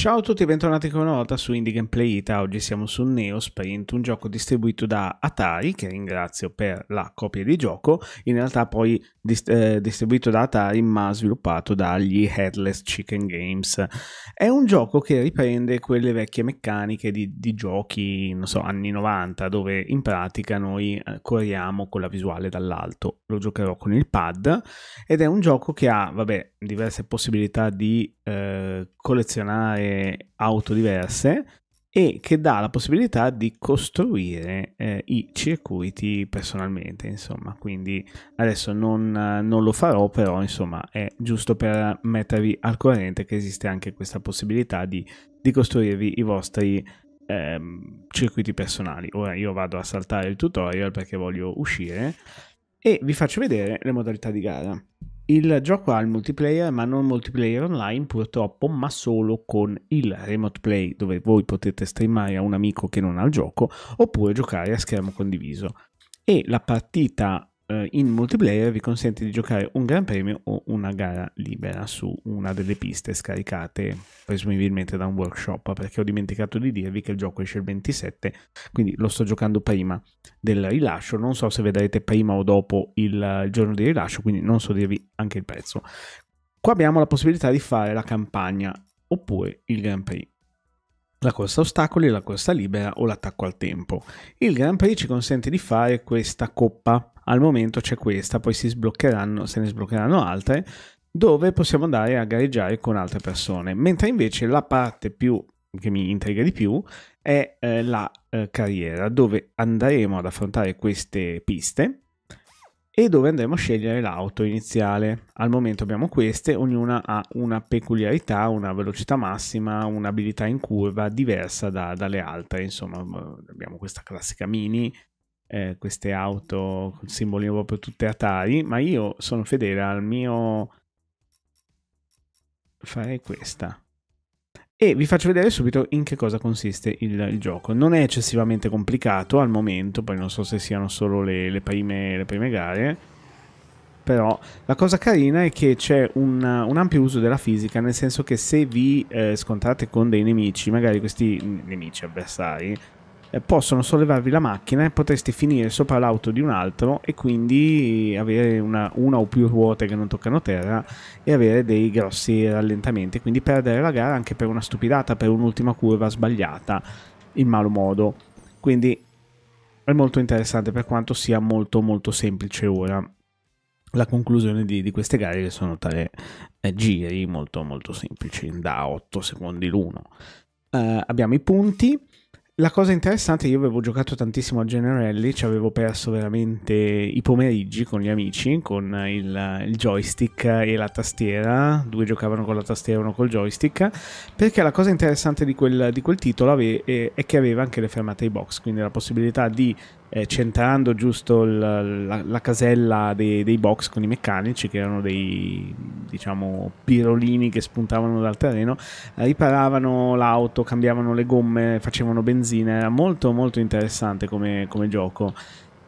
Ciao a tutti e bentornati ancora una volta su Indie Gameplay Ita. Oggi siamo su Neo Sprint, un gioco distribuito da Atari, che ringrazio per la copia di gioco, in realtà poi dist- eh, distribuito da Atari ma sviluppato dagli Headless Chicken Games. È un gioco che riprende quelle vecchie meccaniche di, di giochi, non so, anni 90, dove in pratica noi eh, corriamo con la visuale dall'alto. Lo giocherò con il pad ed è un gioco che ha, vabbè, diverse possibilità di eh, collezionare auto diverse e che dà la possibilità di costruire eh, i circuiti personalmente insomma quindi adesso non, non, lo farò però insomma è giusto per mettervi al corrente che esiste anche questa possibilità di, di costruirvi i vostri ehm, circuiti personali ora io vado a saltare il tutorial perché voglio uscire e vi faccio vedere le modalità di gara il gioco ha il multiplayer, ma non multiplayer online purtroppo, ma solo con il remote play, dove voi potete streamare a un amico che non ha il gioco, oppure giocare a schermo condiviso. E la partita eh, in multiplayer vi consente di giocare un gran premio o una gara libera su una delle piste scaricate presumibilmente da un workshop perché ho dimenticato di dirvi che il gioco esce il 27 quindi lo sto giocando prima del rilascio non so se vedrete prima o dopo il, giorno di rilascio quindi non so dirvi anche il prezzo qua abbiamo la possibilità di fare la campagna oppure il gran premio la corsa a ostacoli, la corsa libera o l'attacco al tempo. Il Grand Prix ci consente di fare questa coppa. Al momento c'è questa, poi si sbloccheranno, se ne sbloccheranno altre, dove possiamo andare a gareggiare con altre persone. Mentre invece la parte più che mi intriga di più è eh, la eh, carriera, dove andremo ad affrontare queste piste e dove andremo a scegliere l'auto iniziale. Al momento abbiamo queste, ognuna ha una peculiarità, una velocità massima, un'abilità in curva diversa da, dalle altre, insomma abbiamo questa classica mini, eh, queste auto con simboli proprio tutte Atari, ma io sono fedele al mio... Farei questa e vi faccio vedere subito in che cosa consiste il, il, gioco. Non è eccessivamente complicato al momento, poi non so se siano solo le, le, prime, le prime, gare, però la cosa carina è che c'è un, un, ampio uso della fisica, nel senso che se vi eh, scontrate con dei nemici, magari questi mm, nemici avversari, eh, possono sollevarvi la macchina e potreste finire sopra l'auto di un altro e quindi avere una, una, o più ruote che non toccano terra e avere dei grossi rallentamenti, quindi perdere la gara anche per una stupidata, per un'ultima curva sbagliata in malo modo. Quindi è molto interessante per quanto sia molto molto semplice ora la conclusione di, di queste gare che sono tre eh, giri molto molto semplici da 8 secondi l'uno. Eh, abbiamo i punti, la cosa interessante è che io avevo giocato tantissimo a Generelli, ci avevo perso veramente i pomeriggi con gli amici, con il, il, joystick e la tastiera, due giocavano con la tastiera e uno col joystick, perché la cosa interessante di quel, di quel titolo ave, è, è che aveva anche le fermate ai box, quindi la possibilità di eh, centrando giusto la, la, la casella dei, dei, box con i meccanici che erano dei diciamo pirolini che spuntavano dal terreno eh, riparavano l'auto cambiavano le gomme facevano benzina era molto molto interessante come, come gioco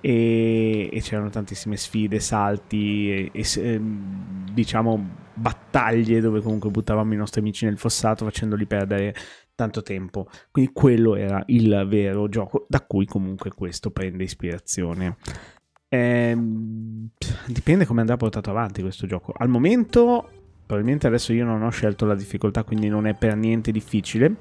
e, e, c'erano tantissime sfide salti e, e ehm, diciamo battaglie dove comunque buttavamo i nostri amici nel fossato facendoli perdere tanto tempo. Quindi quello era il vero gioco da cui comunque questo prende ispirazione. Eh, dipende come andrà portato avanti questo gioco. Al momento, probabilmente adesso io non ho scelto la difficoltà, quindi non è per niente difficile.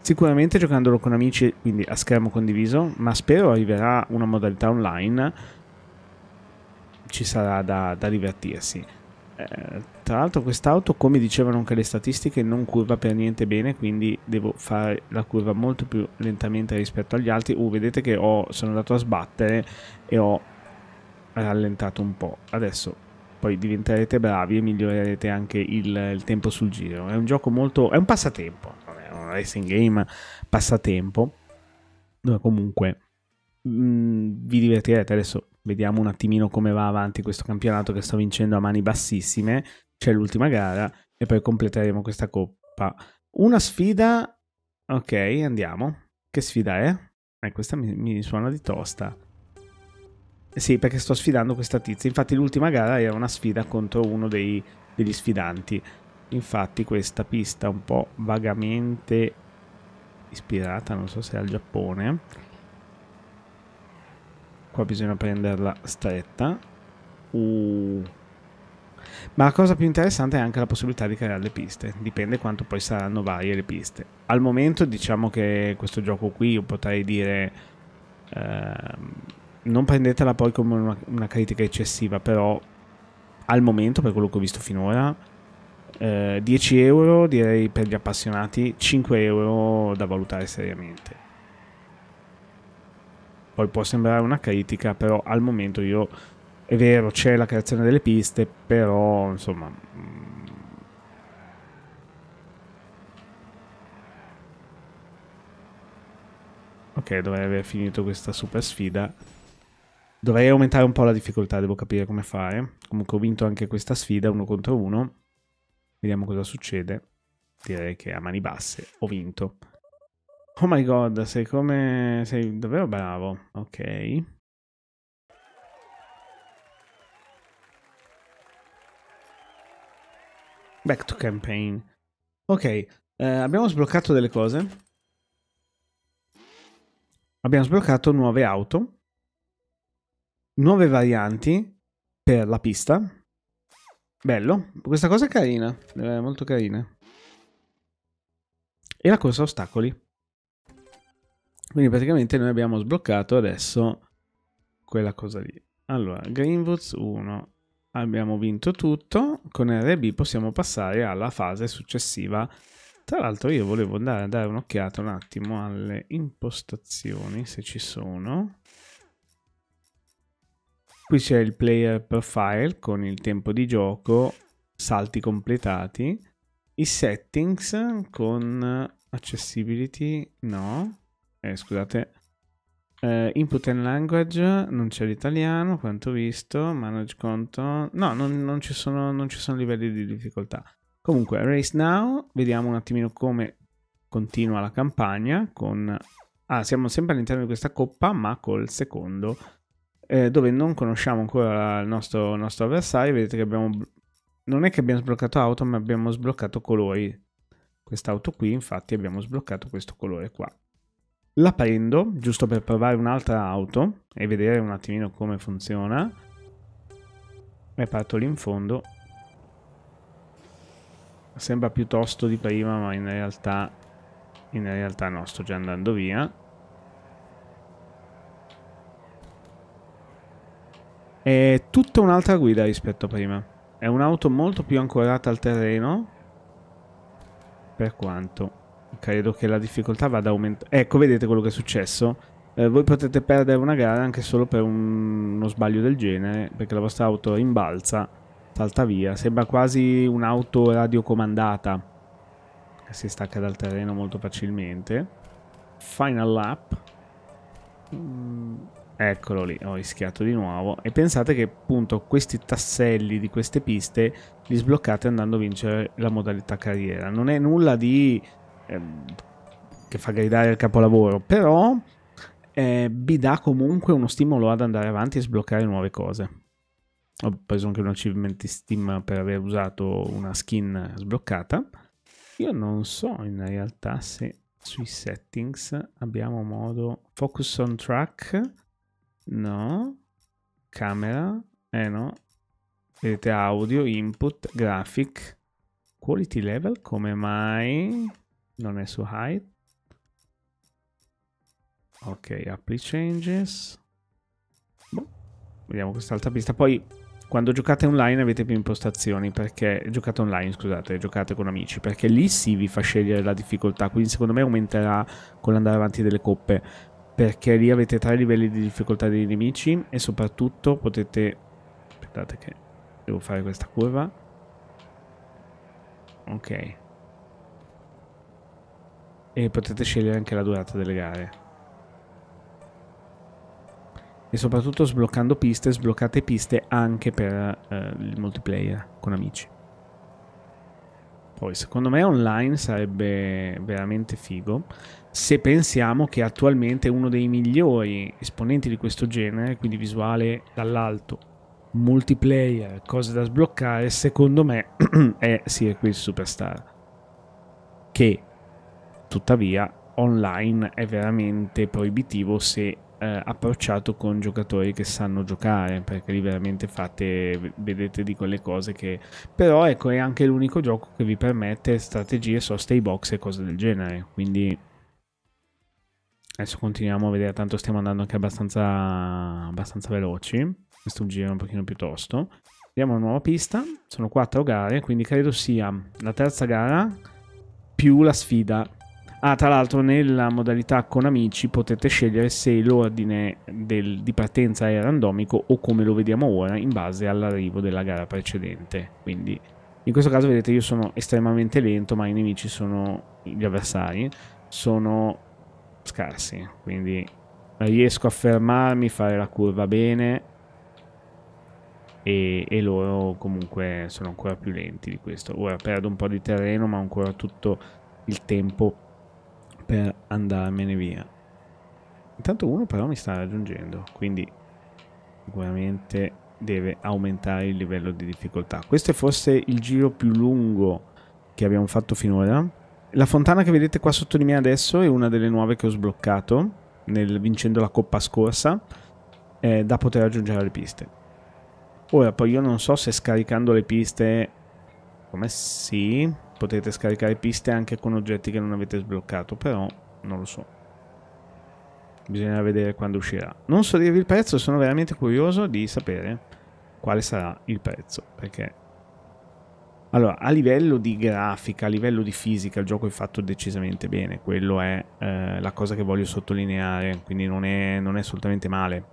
Sicuramente giocandolo con amici, quindi a schermo condiviso, ma spero arriverà una modalità online. Ci sarà da, da divertirsi. Eh, tra l'altro quest'auto, come dicevano anche le statistiche, non curva per niente bene, quindi devo fare la curva molto più lentamente rispetto agli altri. Uh, vedete che ho, sono andato a sbattere e ho rallentato un po'. Adesso poi diventerete bravi e migliorerete anche il, il tempo sul giro. È un gioco molto... è un passatempo, non è un racing game passatempo, dove comunque mh, mm, vi divertirete adesso Vediamo un attimino come va avanti questo campionato che sto vincendo a mani bassissime. C'è l'ultima gara e poi completeremo questa coppa. Una sfida... Ok, andiamo. Che sfida è? Eh, questa mi, mi suona di tosta. Eh sì, perché sto sfidando questa tizia. Infatti l'ultima gara era una sfida contro uno dei, degli sfidanti. Infatti questa pista un po' vagamente ispirata, non so se al Giappone Qua bisogna prenderla stretta. Uh. Ma la cosa più interessante è anche la possibilità di creare le piste. Dipende quanto poi saranno varie le piste. Al momento diciamo che questo gioco qui io potrei dire... Eh, non prendetela poi come una, una, critica eccessiva, però al momento, per quello che ho visto finora, eh, 10 euro direi per gli appassionati, 5 euro da valutare seriamente. Poi può sembrare una critica, però al momento io è vero, c'è la creazione delle piste, però insomma mm. Ok, dovrei aver finito questa super sfida. Dovrei aumentare un po' la difficoltà, devo capire come fare. Comunque ho vinto anche questa sfida, uno contro uno. Vediamo cosa succede. Direi che a mani basse ho vinto. Oh my god, sei come... sei davvero bravo. Ok. Back to campaign. Ok, eh, abbiamo sbloccato delle cose. Abbiamo sbloccato nuove auto. Nuove varianti per la pista. Bello. Questa cosa è carina, è molto carina. E la corsa ostacoli. Quindi praticamente noi abbiamo sbloccato adesso quella cosa lì. Allora, Greenwoods 1. Abbiamo vinto tutto. Con RB possiamo passare alla fase successiva. Tra l'altro io volevo andare a dare un'occhiata un attimo alle impostazioni, se ci sono. Qui c'è il player profile con il tempo di gioco, salti completati, i settings con accessibility no, eh, scusate, eh, input and language, non c'è l'italiano, quanto visto, manage conto, no, non, non, ci sono, non ci sono livelli di difficoltà. Comunque, Race Now, vediamo un attimino come continua la campagna con... Ah, siamo sempre all'interno di questa coppa, ma col secondo, eh, dove non conosciamo ancora il nostro, il nostro, avversario. Vedete che abbiamo... Non è che abbiamo sbloccato auto, ma abbiamo sbloccato colori. Quest'auto qui, infatti, abbiamo sbloccato questo colore qua. La prendo giusto per provare un'altra auto e vedere un attimino come funziona. E parto lì in fondo. Sembra piuttosto di prima, ma in realtà, in realtà no, sto già andando via. È tutta un'altra guida rispetto a prima. È un'auto molto più ancorata al terreno. Per quanto credo che la difficoltà vada aumentando. Ecco, vedete quello che è successo. Eh, voi potete perdere una gara anche solo per un... uno sbaglio del genere, perché la vostra auto rimbalza, salta via. Sembra quasi un'auto radiocomandata che si stacca dal terreno molto facilmente. Final lap. Mm, eccolo lì, ho rischiato di nuovo. E pensate che appunto questi tasselli di queste piste li sbloccate andando a vincere la modalità carriera. Non è nulla di Ehm, che fa gridare il capolavoro, però eh, vi dà comunque uno stimolo ad andare avanti e sbloccare nuove cose. Ho preso anche un achievement Steam per aver usato una skin sbloccata. Io non so in realtà se sui settings abbiamo modo focus on track. No. Camera. Eh no. Vedete audio, input, graphic. Quality level come mai? non è su height ok apply changes boh. vediamo quest'altra pista poi quando giocate online avete più impostazioni perché giocate online scusate giocate con amici perché lì sì vi fa scegliere la difficoltà quindi secondo me aumenterà con l'andare avanti delle coppe perché lì avete tre livelli di difficoltà dei nemici e soprattutto potete aspettate che devo fare questa curva ok e potete scegliere anche la durata delle gare. E soprattutto sbloccando piste, sbloccate piste anche per eh, il multiplayer con amici. Poi secondo me online sarebbe veramente figo se pensiamo che attualmente uno dei migliori esponenti di questo genere, quindi visuale dall'alto, multiplayer, cose da sbloccare, secondo me è Sir Superstar. Che Tuttavia, online è veramente proibitivo se eh, approcciato con giocatori che sanno giocare perché lì veramente fate vedete di quelle cose che però ecco è anche l'unico gioco che vi permette strategie so stay box e cose del genere quindi adesso continuiamo a vedere tanto stiamo andando anche abbastanza abbastanza veloci questo giro è un pochino più tosto vediamo una nuova pista sono quattro gare quindi credo sia la terza gara più la sfida Ah, tra l'altro nella modalità con amici potete scegliere se l'ordine del, di partenza è randomico o come lo vediamo ora in base all'arrivo della gara precedente. Quindi in questo caso vedete io sono estremamente lento ma i nemici sono, gli avversari, sono scarsi. Quindi riesco a fermarmi, fare la curva bene e, e loro comunque sono ancora più lenti di questo. Ora perdo un po' di terreno ma ho ancora tutto il tempo per andarmene via. Intanto uno però mi sta raggiungendo, quindi sicuramente deve aumentare il livello di difficoltà. Questo è forse il giro più lungo che abbiamo fatto finora. La fontana che vedete qua sotto di me adesso è una delle nuove che ho sbloccato nel, vincendo la coppa scorsa eh, da poter aggiungere le piste. Ora poi io non so se scaricando le piste... Come sì, potete scaricare piste anche con oggetti che non avete sbloccato, però non lo so. Bisognerà vedere quando uscirà. Non so dirvi il prezzo, sono veramente curioso di sapere quale sarà il prezzo, perché... Allora, a livello di grafica, a livello di fisica, il gioco è fatto decisamente bene, quello è eh, la cosa che voglio sottolineare, quindi non è, non è assolutamente male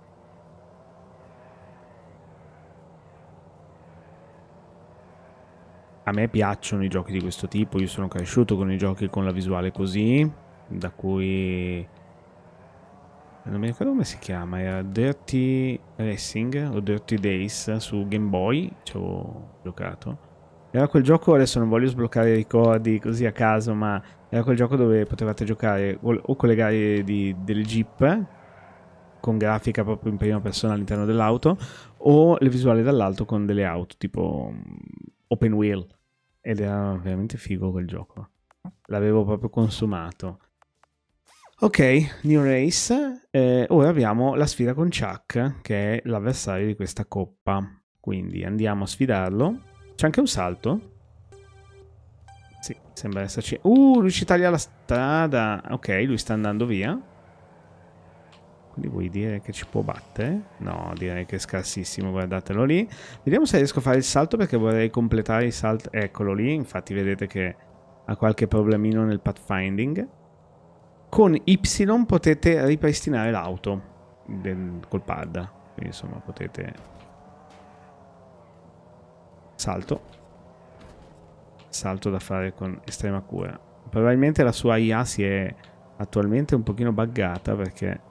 a me piacciono i giochi di questo tipo, io sono cresciuto con i giochi con la visuale così, da cui... Non mi ricordo come si chiama, era Dirty Racing o Dirty Days su Game Boy, ci avevo giocato. Era quel gioco, adesso non voglio sbloccare i ricordi così a caso, ma era quel gioco dove potevate giocare o con le gare di, delle jeep, con grafica proprio in prima persona all'interno dell'auto, o le visuali dall'alto con delle auto, tipo mm, open wheel ed era veramente figo quel gioco. L'avevo proprio consumato. Ok, New Race. Eh, ora abbiamo la sfida con Chuck, che è l'avversario di questa coppa. Quindi andiamo a sfidarlo. C'è anche un salto? Sì, sembra esserci... Uh, lui ci taglia la strada. Ok, lui sta andando via. Quindi vuoi dire che ci può battere? No, direi che è scarsissimo, guardatelo lì. Vediamo se riesco a fare il salto perché vorrei completare il salto. Eccolo lì, infatti vedete che ha qualche problemino nel pathfinding. Con Y potete ripristinare l'auto col pad. Quindi insomma potete... Salto. Salto da fare con estrema cura. Probabilmente la sua IA si è attualmente un pochino buggata perché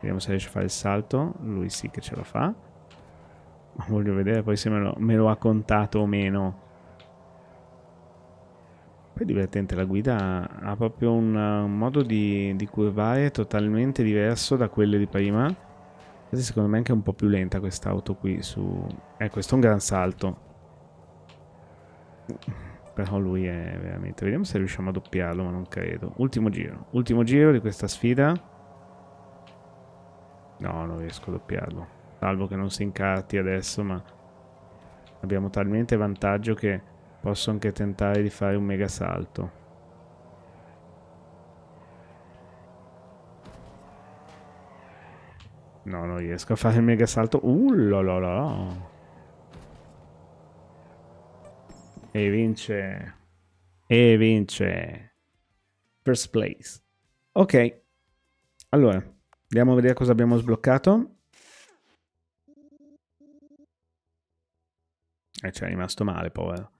Vediamo se riesce a fare il salto. Lui sì che ce lo fa. Ma voglio vedere poi se me lo, me lo ha contato o meno. Poi è divertente, la guida ha proprio un, un modo di, di, curvare totalmente diverso da quelle di prima. Questa secondo me è anche un po' più lenta quest'auto qui su... Eh, questo è un gran salto. Però lui è veramente... Vediamo se riusciamo a doppiarlo, ma non credo. Ultimo giro. Ultimo giro di questa sfida. No, non riesco a doppiarlo. Salvo che non si incarti adesso, ma abbiamo talmente vantaggio che posso anche tentare di fare un mega salto. No, non riesco a fare il mega salto. Uh, lo, E vince. E vince. First place. Ok. Allora, Andiamo a vedere cosa abbiamo sbloccato. E eh, ci è rimasto male, povero.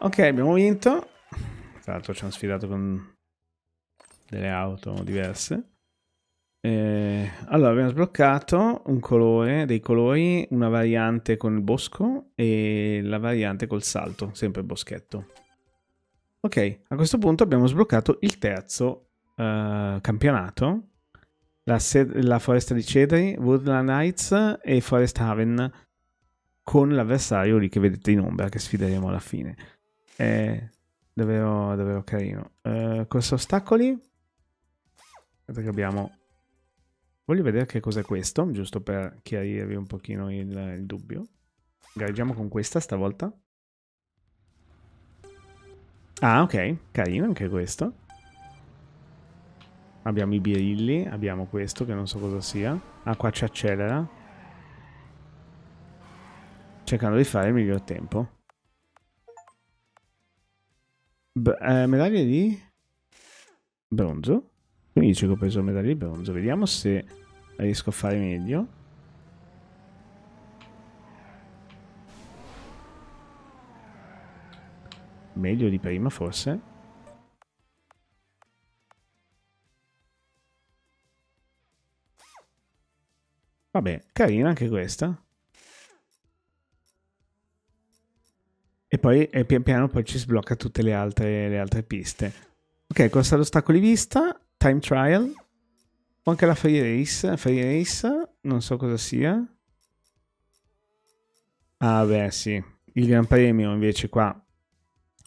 Ok, abbiamo vinto. Tra l'altro ci hanno sfidato con delle auto diverse. Eh, allora, abbiamo sbloccato un colore, dei colori, una variante con il bosco e la variante col salto, sempre boschetto. Ok, a questo punto abbiamo sbloccato il terzo eh, campionato la, sed- la foresta di cedri, Woodland Heights e Forest Haven con l'avversario lì che vedete in ombra che sfideremo alla fine. È davvero, davvero carino. Uh, corso ostacoli. Perché abbiamo... Voglio vedere che cos'è questo, giusto per chiarirvi un pochino il, il dubbio. Gareggiamo con questa stavolta. Ah, ok, carino anche questo. Abbiamo i birilli, abbiamo questo che non so cosa sia. Ah, qua ci accelera. Cercando di fare il miglior tempo. B eh, medaglie di bronzo. Quindi dice che ho preso medaglia di bronzo. Vediamo se riesco a fare meglio. Meglio di prima forse. Vabbè, carina anche questa. E poi e pian piano poi ci sblocca tutte le altre, le altre piste. Ok, corsa ad ostacoli vista, time trial. O anche la free race. Free race, non so cosa sia. Ah beh sì, il Gran Premio invece qua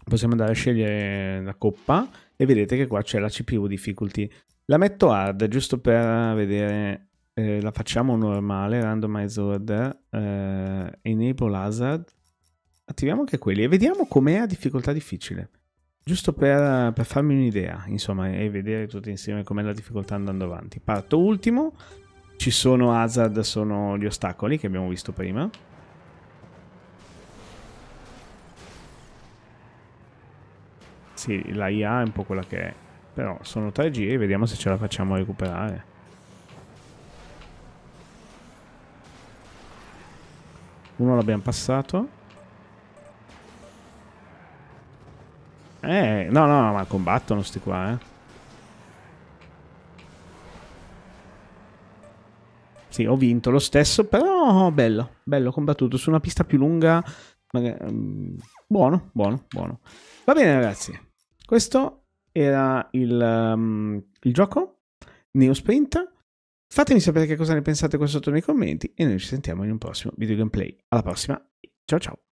possiamo andare a scegliere la coppa e vedete che qua c'è la CPU difficulty. La metto hard giusto per vedere eh, la facciamo normale, randomize order, eh, enable hazard, attiviamo anche quelli e vediamo com'è a difficoltà difficile. Giusto per, per farmi un'idea, insomma, e vedere tutti insieme com'è la difficoltà andando avanti. Parto ultimo, ci sono hazard, sono gli ostacoli che abbiamo visto prima. Sì, la IA è un po' quella che è, però sono tre giri, vediamo se ce la facciamo recuperare. Uno l'abbiamo passato. Eh, no, no, ma combattono sti qua, eh. Sì, ho vinto lo stesso, però oh, bello, bello, combattuto su una pista più lunga. Ehm, buono, buono, buono. Va bene ragazzi, questo era il, um, il gioco, Neosprint. Fatemi sapere che cosa ne pensate qua sotto nei commenti e noi ci sentiamo in un prossimo video gameplay. Alla prossima, ciao ciao!